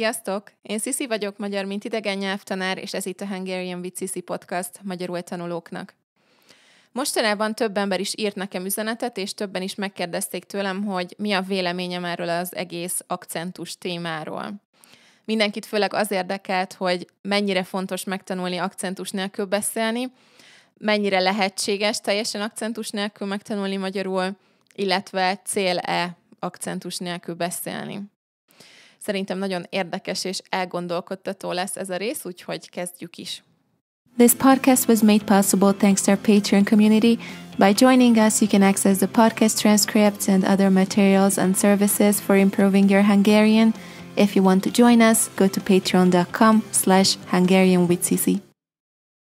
Sziasztok! Én Sisi vagyok, magyar mint idegen nyelvtanár, és ez itt a Hungarian with Sisi podcast magyarul tanulóknak. Mostanában több ember is írt nekem üzenetet, és többen is megkérdezték tőlem, hogy mi a véleményem erről az egész akcentus témáról. Mindenkit főleg az érdekelt, hogy mennyire fontos megtanulni akcentus nélkül beszélni, mennyire lehetséges teljesen akcentus nélkül megtanulni magyarul, illetve cél-e akcentus nélkül beszélni. Szerintem nagyon érdekes és elgondolkodtató lesz ez a rész, úgyhogy kezdjük is. This podcast was made possible thanks to our Patreon community. By joining us, you can access the podcast transcripts and other materials and services for improving your Hungarian. If you want to join us, go to patreon.com slash Hungarian with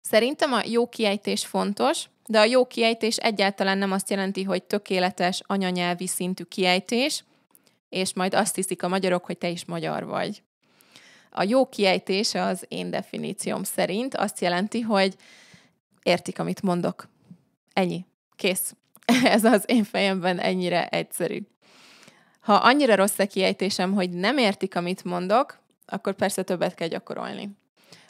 Szerintem a jó kiejtés fontos, de a jó kiejtés egyáltalán nem azt jelenti, hogy tökéletes anyanyelvi szintű kiejtés – és majd azt hiszik a magyarok, hogy te is magyar vagy. A jó kiejtés az én definícióm szerint azt jelenti, hogy értik, amit mondok. Ennyi. Kész. Ez az én fejemben ennyire egyszerű. Ha annyira rossz a kiejtésem, hogy nem értik, amit mondok, akkor persze többet kell gyakorolni.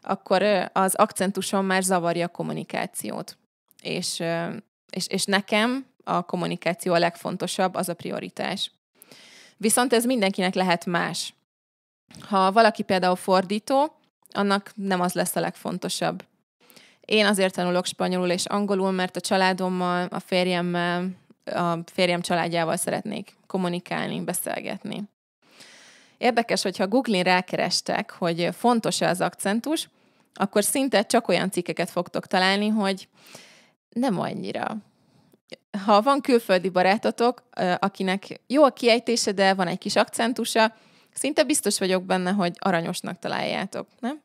Akkor az akcentusom már zavarja a kommunikációt. És, és, és nekem a kommunikáció a legfontosabb, az a prioritás. Viszont ez mindenkinek lehet más. Ha valaki például fordító, annak nem az lesz a legfontosabb. Én azért tanulok spanyolul és angolul, mert a családommal, a férjemmel, a férjem családjával szeretnék kommunikálni, beszélgetni. Érdekes, hogyha google n rákerestek, hogy fontos-e az akcentus, akkor szinte csak olyan cikkeket fogtok találni, hogy nem annyira ha van külföldi barátotok, akinek jó a kiejtése, de van egy kis akcentusa, szinte biztos vagyok benne, hogy aranyosnak találjátok, nem?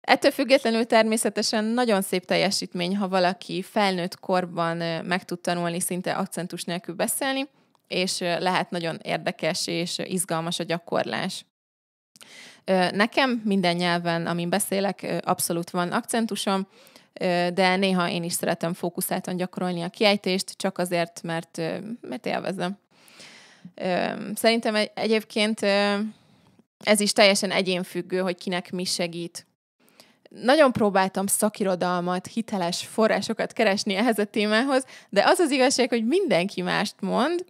Ettől függetlenül természetesen nagyon szép teljesítmény, ha valaki felnőtt korban meg tud tanulni szinte akcentus nélkül beszélni, és lehet nagyon érdekes és izgalmas a gyakorlás. Nekem minden nyelven, amin beszélek, abszolút van akcentusom, de néha én is szeretem fókuszáltan gyakorolni a kiejtést, csak azért, mert, mert élvezem. Szerintem egyébként ez is teljesen egyénfüggő, hogy kinek mi segít. Nagyon próbáltam szakirodalmat, hiteles forrásokat keresni ehhez a témához, de az az igazság, hogy mindenki mást mond,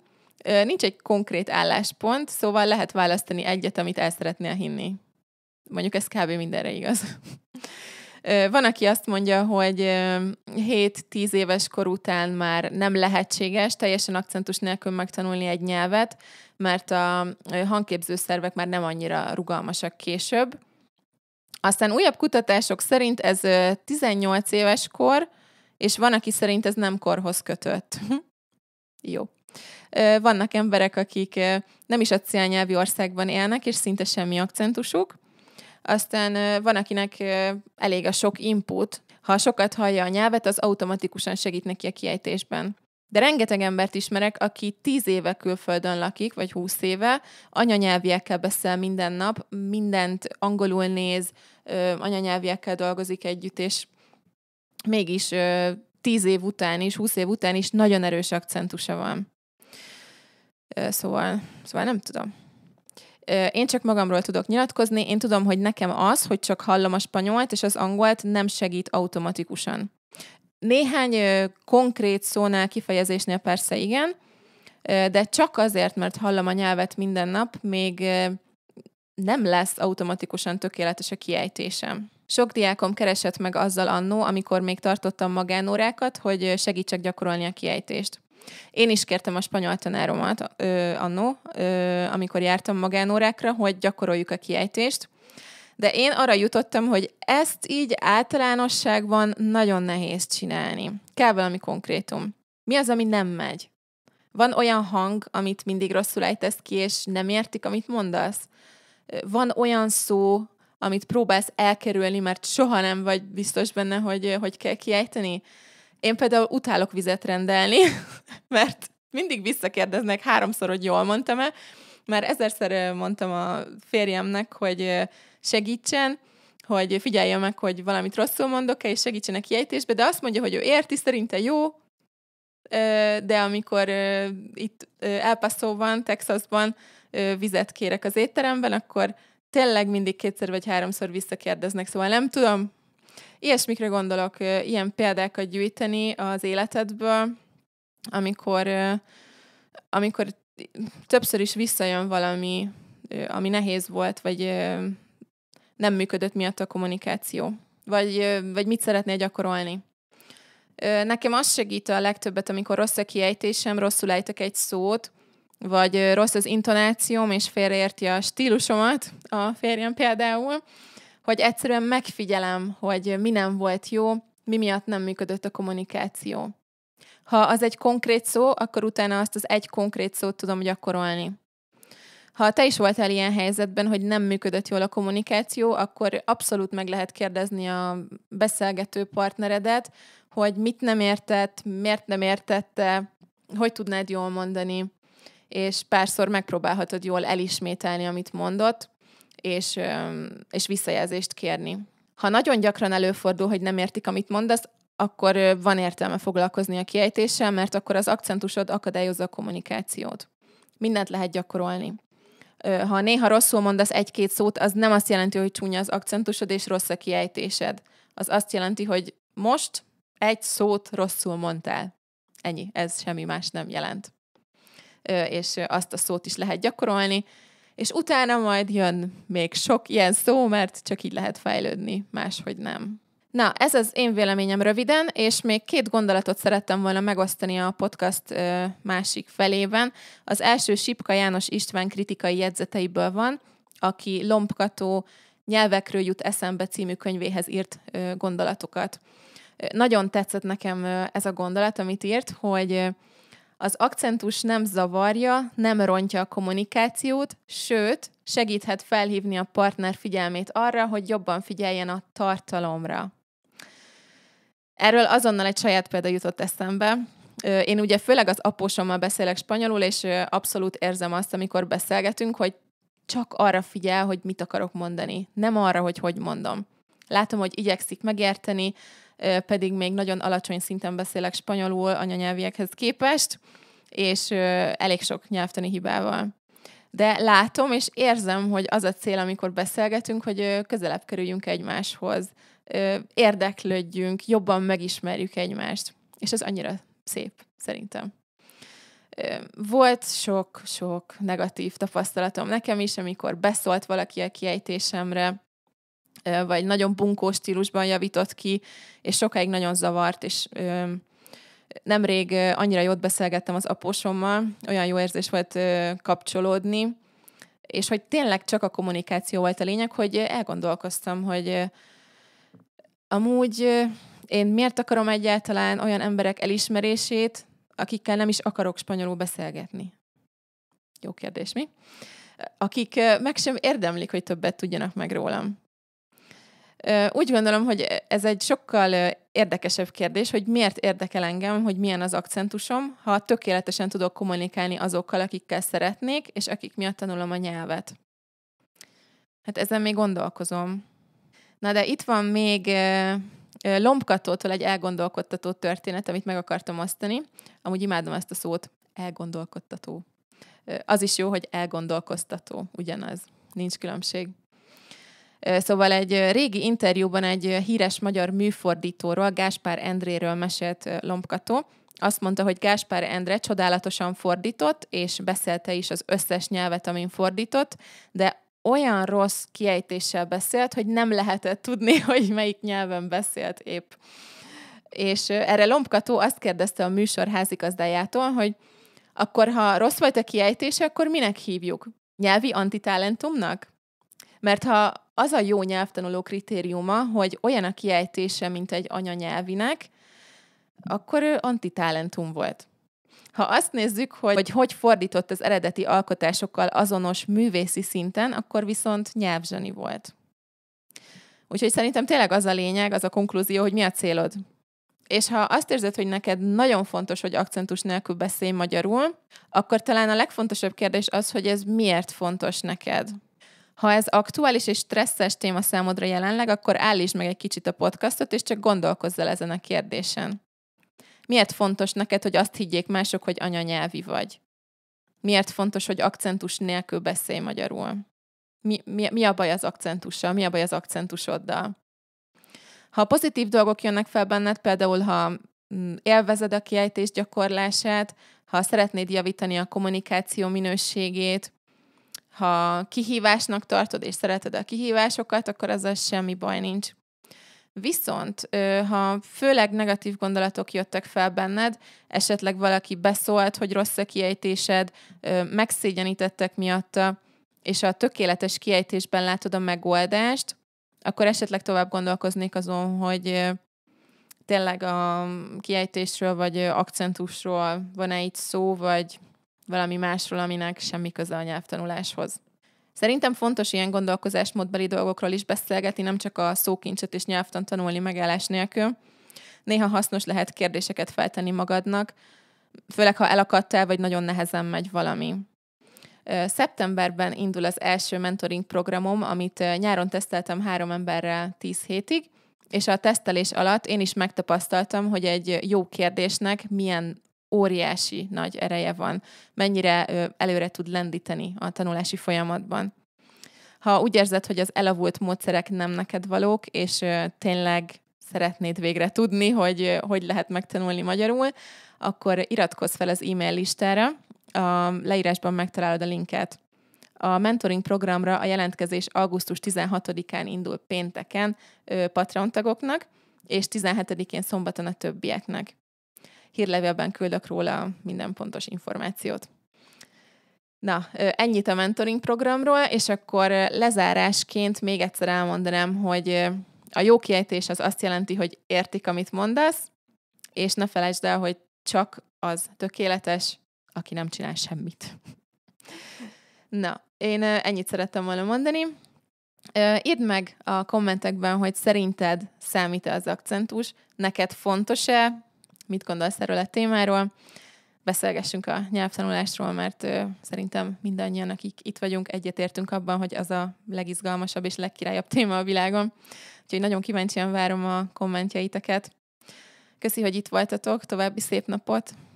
nincs egy konkrét álláspont, szóval lehet választani egyet, amit el szeretnél hinni. Mondjuk ez kb. mindenre igaz. Van, aki azt mondja, hogy 7-10 éves kor után már nem lehetséges teljesen akcentus nélkül megtanulni egy nyelvet, mert a hangképzőszervek már nem annyira rugalmasak később. Aztán újabb kutatások szerint ez 18 éves kor, és van, aki szerint ez nem korhoz kötött. Hm. Jó. Vannak emberek, akik nem is a célnyelvi országban élnek, és szinte semmi akcentusuk, aztán van, akinek elég a sok input, ha sokat hallja a nyelvet, az automatikusan segít neki a kiejtésben. De rengeteg embert ismerek, aki tíz éve külföldön lakik, vagy húsz éve, anyanyelviekkel beszél minden nap, mindent angolul néz, anyanyelviekkel dolgozik együtt, és mégis tíz év után is, húsz év után is nagyon erős akcentusa van. Szóval, szóval nem tudom én csak magamról tudok nyilatkozni, én tudom, hogy nekem az, hogy csak hallom a spanyolt és az angolt nem segít automatikusan. Néhány konkrét szónál, kifejezésnél persze igen, de csak azért, mert hallom a nyelvet minden nap, még nem lesz automatikusan tökéletes a kiejtésem. Sok diákom keresett meg azzal annó, amikor még tartottam magánórákat, hogy segítsek gyakorolni a kiejtést. Én is kértem a spanyol tanáromat ö, annó, ö, amikor jártam magánórákra, hogy gyakoroljuk a kiejtést, de én arra jutottam, hogy ezt így általánosságban nagyon nehéz csinálni. Kell valami konkrétum. Mi az, ami nem megy? Van olyan hang, amit mindig rosszul ejtesz ki, és nem értik, amit mondasz? Van olyan szó, amit próbálsz elkerülni, mert soha nem vagy biztos benne, hogy hogy kell kiejteni? Én például utálok vizet rendelni, mert mindig visszakérdeznek háromszor, hogy jól mondtam-e. mert ezerszer mondtam a férjemnek, hogy segítsen, hogy figyelje meg, hogy valamit rosszul mondok-e, és segítsenek kiejtésbe, de azt mondja, hogy ő érti, szerinte jó, de amikor itt El paso Texasban vizet kérek az étteremben, akkor tényleg mindig kétszer vagy háromszor visszakérdeznek, szóval nem tudom, Ilyesmikre gondolok, ilyen példákat gyűjteni az életedből, amikor, amikor többször is visszajön valami, ami nehéz volt, vagy nem működött miatt a kommunikáció, vagy, vagy mit szeretnél gyakorolni. Nekem az segít a legtöbbet, amikor rossz a kiejtésem, rosszul ejtek egy szót, vagy rossz az intonációm, és félreérti a stílusomat, a férjem például, hogy egyszerűen megfigyelem, hogy mi nem volt jó, mi miatt nem működött a kommunikáció. Ha az egy konkrét szó, akkor utána azt az egy konkrét szót tudom gyakorolni. Ha te is voltál ilyen helyzetben, hogy nem működött jól a kommunikáció, akkor abszolút meg lehet kérdezni a beszélgető partneredet, hogy mit nem értett, miért nem értette, hogy tudnád jól mondani, és párszor megpróbálhatod jól elismételni, amit mondott, és, és visszajelzést kérni. Ha nagyon gyakran előfordul, hogy nem értik, amit mondasz, akkor van értelme foglalkozni a kiejtéssel, mert akkor az akcentusod akadályozza a kommunikációt. Mindent lehet gyakorolni. Ha néha rosszul mondasz egy-két szót, az nem azt jelenti, hogy csúnya az akcentusod és rossz a kiejtésed. Az azt jelenti, hogy most egy szót rosszul mondtál. Ennyi, ez semmi más nem jelent. És azt a szót is lehet gyakorolni, és utána majd jön még sok ilyen szó, mert csak így lehet fejlődni, máshogy nem. Na, ez az én véleményem röviden, és még két gondolatot szerettem volna megosztani a podcast ö, másik felében. Az első Sipka János István kritikai jegyzeteiből van, aki Lompkató nyelvekről jut eszembe című könyvéhez írt ö, gondolatokat. Nagyon tetszett nekem ez a gondolat, amit írt, hogy az akcentus nem zavarja, nem rontja a kommunikációt, sőt, segíthet felhívni a partner figyelmét arra, hogy jobban figyeljen a tartalomra. Erről azonnal egy saját példa jutott eszembe. Én ugye főleg az apósommal beszélek spanyolul, és abszolút érzem azt, amikor beszélgetünk, hogy csak arra figyel, hogy mit akarok mondani, nem arra, hogy hogy mondom. Látom, hogy igyekszik megérteni, pedig még nagyon alacsony szinten beszélek spanyolul anyanyelviekhez képest, és elég sok nyelvtani hibával. De látom és érzem, hogy az a cél, amikor beszélgetünk, hogy közelebb kerüljünk egymáshoz, érdeklődjünk, jobban megismerjük egymást. És ez annyira szép, szerintem volt sok-sok negatív tapasztalatom nekem is, amikor beszólt valaki a kiejtésemre, vagy nagyon bunkó stílusban javított ki, és sokáig nagyon zavart, és nemrég annyira jót beszélgettem az apósommal, olyan jó érzés volt kapcsolódni, és hogy tényleg csak a kommunikáció volt a lényeg, hogy elgondolkoztam, hogy amúgy én miért akarom egyáltalán olyan emberek elismerését, akikkel nem is akarok spanyolul beszélgetni? Jó kérdés, mi? Akik meg sem érdemlik, hogy többet tudjanak meg rólam. Úgy gondolom, hogy ez egy sokkal érdekesebb kérdés, hogy miért érdekel engem, hogy milyen az akcentusom, ha tökéletesen tudok kommunikálni azokkal, akikkel szeretnék, és akik miatt tanulom a nyelvet. Hát ezen még gondolkozom. Na de itt van még lombkatótól egy elgondolkodtató történet, amit meg akartam osztani. Amúgy imádom ezt a szót, elgondolkodtató. Az is jó, hogy elgondolkoztató, ugyanaz. Nincs különbség. Szóval egy régi interjúban egy híres magyar műfordítóról, Gáspár Endréről mesélt Lombkató, azt mondta, hogy Gáspár Endre csodálatosan fordított, és beszélte is az összes nyelvet, amin fordított, de olyan rossz kiejtéssel beszélt, hogy nem lehetett tudni, hogy melyik nyelven beszélt épp. És erre Lombkató azt kérdezte a műsor házigazdájától, hogy akkor ha rossz volt a kiejtése, akkor minek hívjuk? Nyelvi antitalentumnak? Mert ha az a jó nyelvtanuló kritériuma, hogy olyan a kiejtése, mint egy anyanyelvinek, akkor ő antitalentum volt. Ha azt nézzük, hogy, hogy hogy fordított az eredeti alkotásokkal azonos művészi szinten, akkor viszont nyelvzseni volt. Úgyhogy szerintem tényleg az a lényeg, az a konklúzió, hogy mi a célod. És ha azt érzed, hogy neked nagyon fontos, hogy akcentus nélkül beszélj magyarul, akkor talán a legfontosabb kérdés az, hogy ez miért fontos neked. Ha ez aktuális és stresszes téma számodra jelenleg, akkor állítsd meg egy kicsit a podcastot, és csak gondolkozz el ezen a kérdésen. Miért fontos neked, hogy azt higgyék mások, hogy anyanyelvi vagy? Miért fontos, hogy akcentus nélkül beszélj magyarul? Mi, mi, mi a baj az akcentussal? Mi a baj az akcentusoddal? Ha pozitív dolgok jönnek fel benned, például ha mm, élvezed a kiejtés gyakorlását, ha szeretnéd javítani a kommunikáció minőségét, ha kihívásnak tartod és szereted a kihívásokat, akkor az semmi baj nincs. Viszont, ha főleg negatív gondolatok jöttek fel benned, esetleg valaki beszólt, hogy rossz a kiejtésed, megszégyenítettek miatta, és a tökéletes kiejtésben látod a megoldást, akkor esetleg tovább gondolkoznék azon, hogy tényleg a kiejtésről vagy akcentusról van-e itt szó, vagy valami másról, aminek semmi köze a nyelvtanuláshoz. Szerintem fontos ilyen gondolkozásmódbeli dolgokról is beszélgetni, nem csak a szókincset és nyelvtan tanulni megállás nélkül. Néha hasznos lehet kérdéseket feltenni magadnak, főleg ha elakadtál, vagy nagyon nehezen megy valami. Szeptemberben indul az első mentoring programom, amit nyáron teszteltem három emberrel tíz hétig, és a tesztelés alatt én is megtapasztaltam, hogy egy jó kérdésnek milyen óriási nagy ereje van, mennyire előre tud lendíteni a tanulási folyamatban. Ha úgy érzed, hogy az elavult módszerek nem neked valók, és tényleg szeretnéd végre tudni, hogy hogy lehet megtanulni magyarul, akkor iratkozz fel az e-mail listára, a leírásban megtalálod a linket. A mentoring programra a jelentkezés augusztus 16-án indul pénteken Patreon tagoknak, és 17-én szombaton a többieknek hírlevélben küldök róla minden pontos információt. Na, ennyit a mentoring programról, és akkor lezárásként még egyszer elmondanám, hogy a jó kiejtés az azt jelenti, hogy értik, amit mondasz, és ne felejtsd el, hogy csak az tökéletes, aki nem csinál semmit. Na, én ennyit szerettem volna mondani. Írd meg a kommentekben, hogy szerinted számít-e az akcentus, neked fontos-e, mit gondolsz erről a témáról. Beszélgessünk a nyelvtanulásról, mert ö, szerintem mindannyian, akik itt vagyunk, egyetértünk abban, hogy az a legizgalmasabb és legkirályabb téma a világon. Úgyhogy nagyon kíváncsian várom a kommentjeiteket. Köszi, hogy itt voltatok, további szép napot!